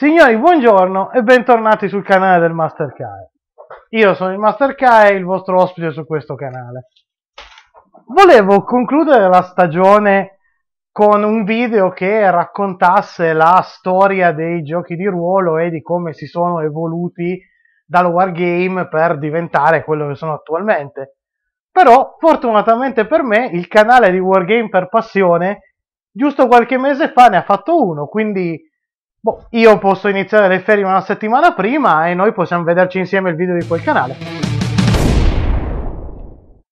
Signori, buongiorno e bentornati sul canale del Master Kai. Io sono il Master Kai, il vostro ospite su questo canale. Volevo concludere la stagione con un video che raccontasse la storia dei giochi di ruolo e di come si sono evoluti dal wargame per diventare quello che sono attualmente. Però, fortunatamente per me, il canale di Wargame per Passione, giusto qualche mese fa ne ha fatto uno, quindi Boh, io posso iniziare le ferie una settimana prima e noi possiamo vederci insieme il video di quel canale.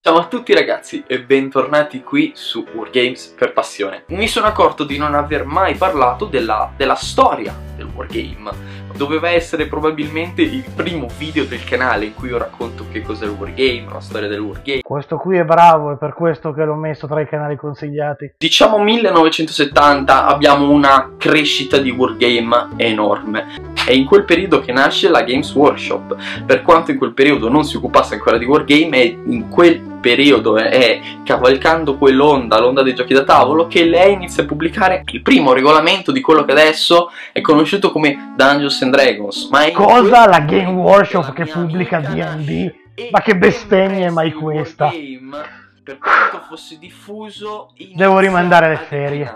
Ciao a tutti ragazzi e bentornati qui su Wargames per passione. Mi sono accorto di non aver mai parlato della, della storia del wargame. Doveva essere probabilmente il primo video del canale in cui io racconto che cos'è il wargame, la storia del wargame. Questo qui è bravo, è per questo che l'ho messo tra i canali consigliati. Diciamo 1970 abbiamo una crescita di wargame enorme. È in quel periodo che nasce la Games Workshop. Per quanto in quel periodo non si occupasse ancora di wargame, è in quel periodo, eh, è cavalcando quell'onda, l'onda dei giochi da tavolo, che lei inizia a pubblicare il primo regolamento di quello che adesso è conosciuto conosciuto come Dungeons and Dragons, ma è Cosa la Game Workshop che pubblica D&D? Ma che bestemmia è mai questa? per quanto fosse diffuso Devo rimandare le serie.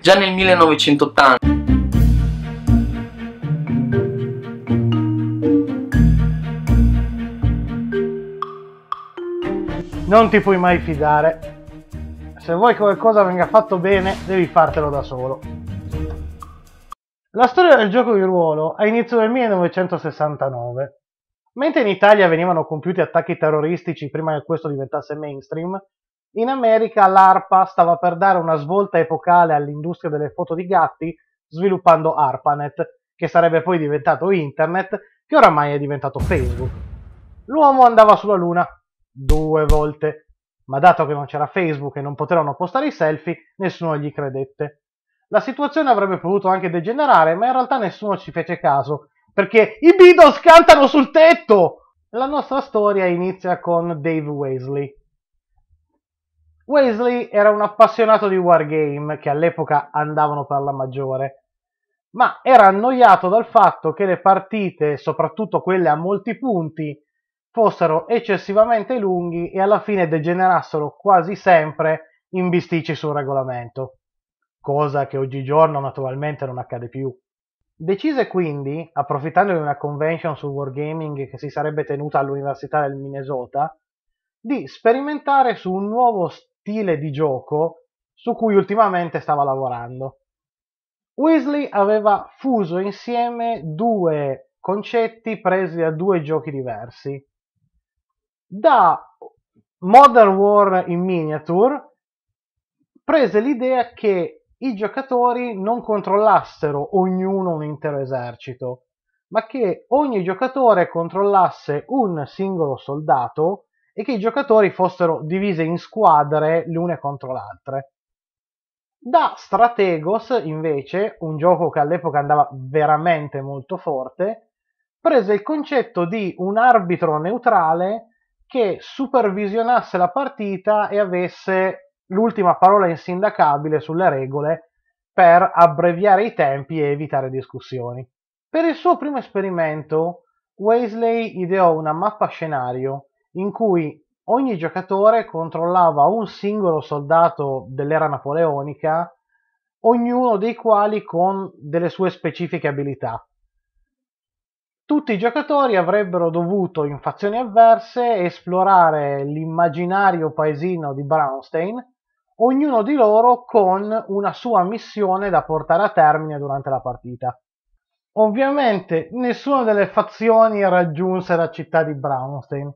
Già nel 1980 Non ti puoi mai fidare. Se vuoi che qualcosa venga fatto bene, devi fartelo da solo. La storia del gioco di ruolo ha inizio nel 1969. Mentre in Italia venivano compiuti attacchi terroristici prima che questo diventasse mainstream, in America l'ARPA stava per dare una svolta epocale all'industria delle foto di gatti sviluppando ARPANET, che sarebbe poi diventato Internet, che oramai è diventato Facebook. L'uomo andava sulla Luna due volte, ma dato che non c'era Facebook e non potevano postare i selfie, nessuno gli credette. La situazione avrebbe potuto anche degenerare, ma in realtà nessuno ci fece caso, perché i Beatles cantano sul tetto! La nostra storia inizia con Dave Wesley. Wesley era un appassionato di wargame che all'epoca andavano per la maggiore, ma era annoiato dal fatto che le partite, soprattutto quelle a molti punti, fossero eccessivamente lunghi e alla fine degenerassero quasi sempre in bisticci sul regolamento cosa che oggigiorno naturalmente non accade più. Decise quindi, approfittando di una convention sul wargaming che si sarebbe tenuta all'Università del Minnesota, di sperimentare su un nuovo stile di gioco su cui ultimamente stava lavorando. Weasley aveva fuso insieme due concetti presi da due giochi diversi. Da Modern War in miniature prese l'idea che i giocatori non controllassero ognuno un intero esercito, ma che ogni giocatore controllasse un singolo soldato e che i giocatori fossero divise in squadre l'une contro l'altra. Da Strategos, invece, un gioco che all'epoca andava veramente molto forte, prese il concetto di un arbitro neutrale che supervisionasse la partita e avesse l'ultima parola insindacabile sulle regole per abbreviare i tempi e evitare discussioni. Per il suo primo esperimento, Wesley ideò una mappa scenario in cui ogni giocatore controllava un singolo soldato dell'era napoleonica, ognuno dei quali con delle sue specifiche abilità. Tutti i giocatori avrebbero dovuto in fazioni avverse esplorare l'immaginario paesino di Brownstein ognuno di loro con una sua missione da portare a termine durante la partita. Ovviamente nessuna delle fazioni raggiunse la città di Braunstein.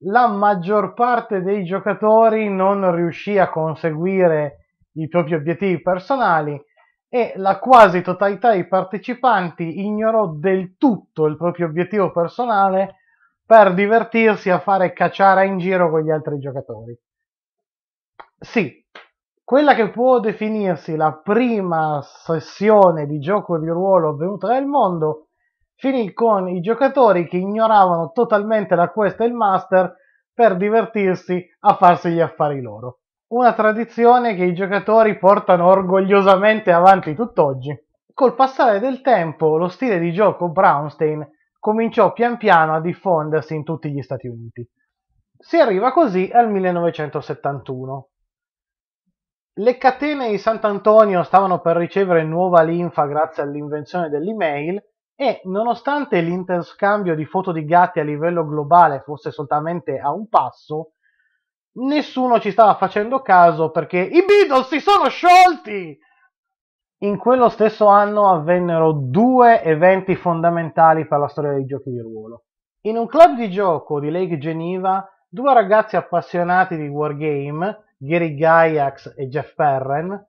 La maggior parte dei giocatori non riuscì a conseguire i propri obiettivi personali e la quasi totalità dei partecipanti ignorò del tutto il proprio obiettivo personale per divertirsi a fare cacciare in giro con gli altri giocatori. Sì, quella che può definirsi la prima sessione di gioco di ruolo avvenuta nel mondo finì con i giocatori che ignoravano totalmente la quest e il master per divertirsi a farsi gli affari loro. Una tradizione che i giocatori portano orgogliosamente avanti tutt'oggi. Col passare del tempo lo stile di gioco Brownstein cominciò pian piano a diffondersi in tutti gli Stati Uniti. Si arriva così al 1971, le catene di Sant'Antonio stavano per ricevere nuova linfa grazie all'invenzione dell'email e nonostante l'interscambio di foto di gatti a livello globale fosse soltanto a un passo, nessuno ci stava facendo caso perché i Beatles si sono sciolti! In quello stesso anno avvennero due eventi fondamentali per la storia dei giochi di ruolo. In un club di gioco di Lake Geneva, due ragazzi appassionati di wargame Gary Gygax e Jeff Perren,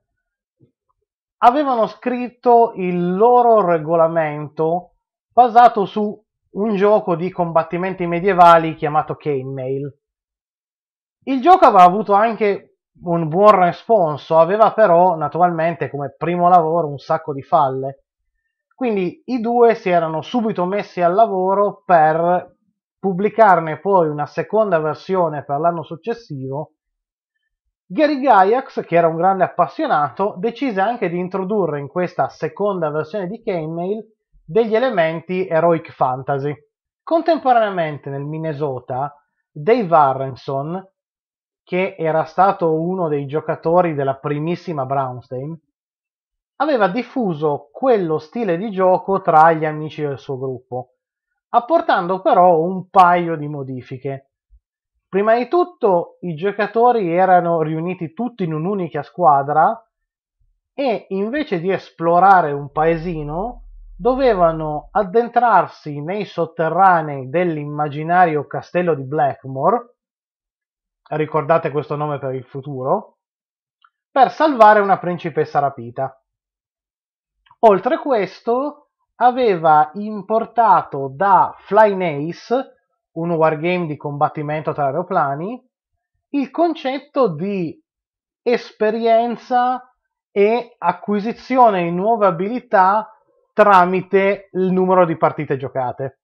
avevano scritto il loro regolamento basato su un gioco di combattimenti medievali chiamato Cane Mail. Il gioco aveva avuto anche un buon responso, aveva però naturalmente come primo lavoro un sacco di falle. Quindi i due si erano subito messi al lavoro per pubblicarne poi una seconda versione per l'anno successivo Gary Gygax, che era un grande appassionato, decise anche di introdurre in questa seconda versione di Chainmail degli elementi heroic fantasy. Contemporaneamente nel Minnesota, Dave Arrenson, che era stato uno dei giocatori della primissima Brownstein, aveva diffuso quello stile di gioco tra gli amici del suo gruppo, apportando però un paio di modifiche. Prima di tutto i giocatori erano riuniti tutti in un'unica squadra e invece di esplorare un paesino dovevano addentrarsi nei sotterranei dell'immaginario castello di Blackmore, ricordate questo nome per il futuro, per salvare una principessa rapita. Oltre questo aveva importato da Flynace un wargame di combattimento tra aeroplani, il concetto di esperienza e acquisizione di nuove abilità tramite il numero di partite giocate.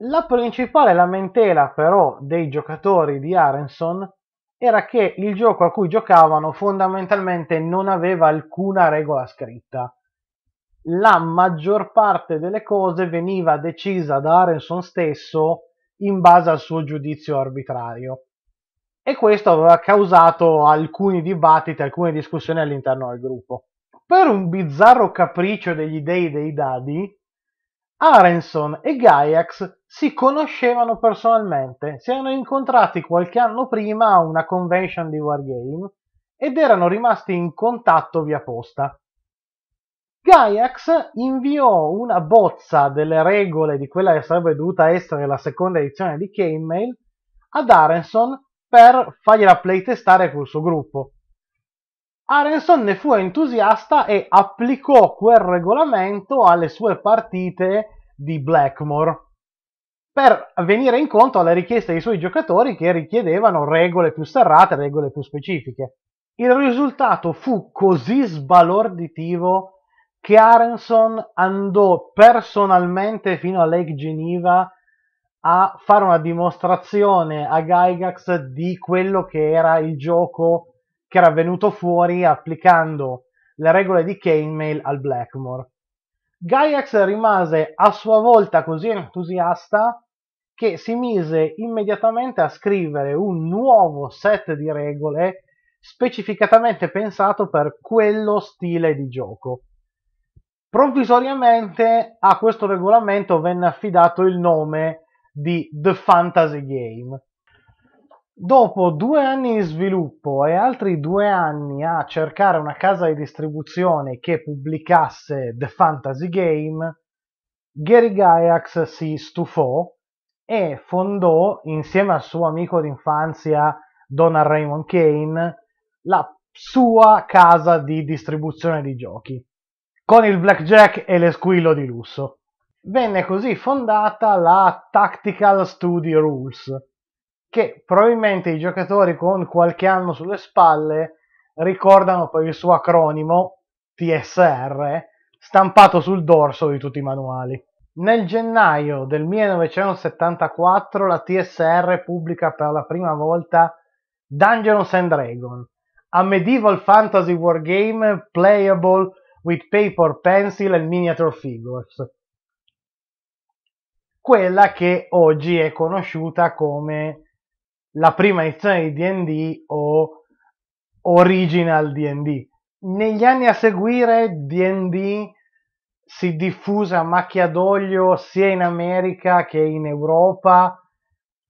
La principale lamentela però dei giocatori di Arenson era che il gioco a cui giocavano fondamentalmente non aveva alcuna regola scritta. La maggior parte delle cose veniva decisa da Arenson stesso in base al suo giudizio arbitrario. E questo aveva causato alcuni dibattiti, alcune discussioni all'interno del gruppo. Per un bizzarro capriccio degli dei dei dadi, Arenson e Gaiax si conoscevano personalmente, si erano incontrati qualche anno prima a una convention di Wargame ed erano rimasti in contatto via posta. Gaiax inviò una bozza delle regole di quella che sarebbe dovuta essere la seconda edizione di Gamemail ad Arenson per fargliela playtestare col suo gruppo. Arenson ne fu entusiasta e applicò quel regolamento alle sue partite di Blackmore per venire incontro alle richieste dei suoi giocatori che richiedevano regole più serrate, regole più specifiche. Il risultato fu così sbalorditivo che Chiarenson andò personalmente fino a Lake Geneva a fare una dimostrazione a Gygax di quello che era il gioco che era venuto fuori applicando le regole di Canemail al Blackmore. Gygax rimase a sua volta così entusiasta che si mise immediatamente a scrivere un nuovo set di regole specificatamente pensato per quello stile di gioco. Provvisoriamente a questo regolamento venne affidato il nome di The Fantasy Game. Dopo due anni di sviluppo e altri due anni a cercare una casa di distribuzione che pubblicasse The Fantasy Game, Gary Gygax si stufò e fondò, insieme al suo amico d'infanzia Donald Raymond Kane, la sua casa di distribuzione di giochi con il blackjack e le squillo di lusso. Venne così fondata la Tactical Study Rules, che probabilmente i giocatori con qualche anno sulle spalle ricordano poi il suo acronimo TSR stampato sul dorso di tutti i manuali. Nel gennaio del 1974 la TSR pubblica per la prima volta Dungeons and Dragons, a medieval fantasy wargame playable with paper, pencil and miniature figures. Quella che oggi è conosciuta come la prima edizione di DD o Original DD. Negli anni a seguire DD si diffuse a macchia d'olio sia in America che in Europa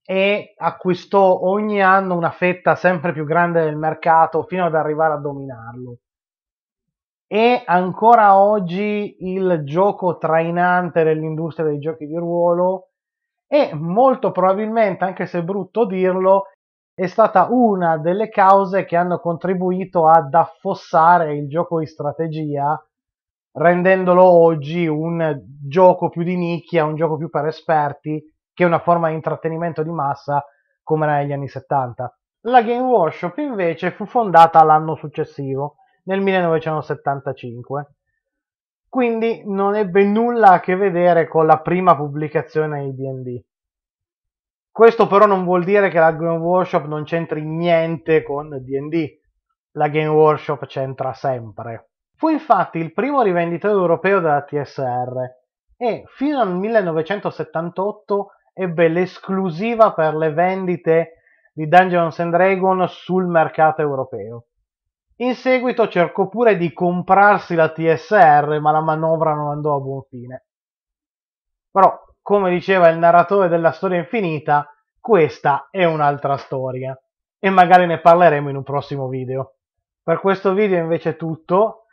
e acquistò ogni anno una fetta sempre più grande del mercato fino ad arrivare a dominarlo è ancora oggi il gioco trainante dell'industria dei giochi di ruolo e molto probabilmente, anche se è brutto dirlo, è stata una delle cause che hanno contribuito ad affossare il gioco di strategia, rendendolo oggi un gioco più di nicchia, un gioco più per esperti, che una forma di intrattenimento di massa come era negli anni 70. La Game Workshop invece fu fondata l'anno successivo nel 1975. Quindi non ebbe nulla a che vedere con la prima pubblicazione di D&D. Questo però non vuol dire che la Game Workshop non c'entri niente con D&D. La Game Workshop c'entra sempre. Fu infatti il primo rivenditore europeo della TSR e fino al 1978 ebbe l'esclusiva per le vendite di Dungeons Dragons sul mercato europeo. In seguito cercò pure di comprarsi la TSR, ma la manovra non andò a buon fine. Però, come diceva il narratore della storia infinita, questa è un'altra storia e magari ne parleremo in un prossimo video. Per questo video invece è tutto.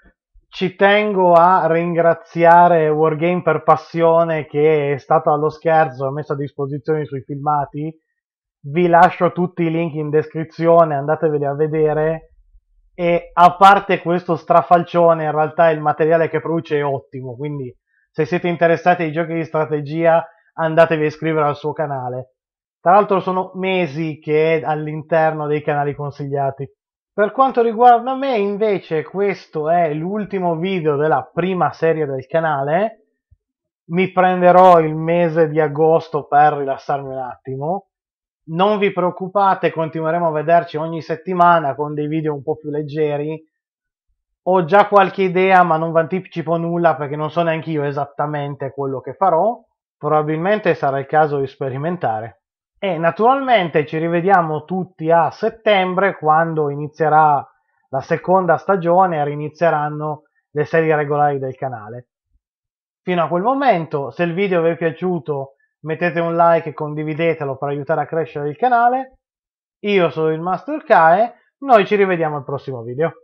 Ci tengo a ringraziare Wargame per passione che è stato allo scherzo messo a disposizione sui filmati. Vi lascio tutti i link in descrizione, andateveli a vedere e a parte questo strafalcione in realtà il materiale che produce è ottimo quindi se siete interessati ai giochi di strategia andatevi a iscrivere al suo canale tra l'altro sono mesi che è all'interno dei canali consigliati per quanto riguarda me invece questo è l'ultimo video della prima serie del canale mi prenderò il mese di agosto per rilassarmi un attimo non vi preoccupate, continueremo a vederci ogni settimana con dei video un po' più leggeri. Ho già qualche idea, ma non vi anticipo nulla perché non so neanche io esattamente quello che farò. Probabilmente sarà il caso di sperimentare. E naturalmente ci rivediamo tutti a settembre quando inizierà la seconda stagione e rinizieranno le serie regolari del canale. Fino a quel momento, se il video vi è piaciuto, mettete un like e condividetelo per aiutare a crescere il canale. Io sono il Master Kae, noi ci rivediamo al prossimo video.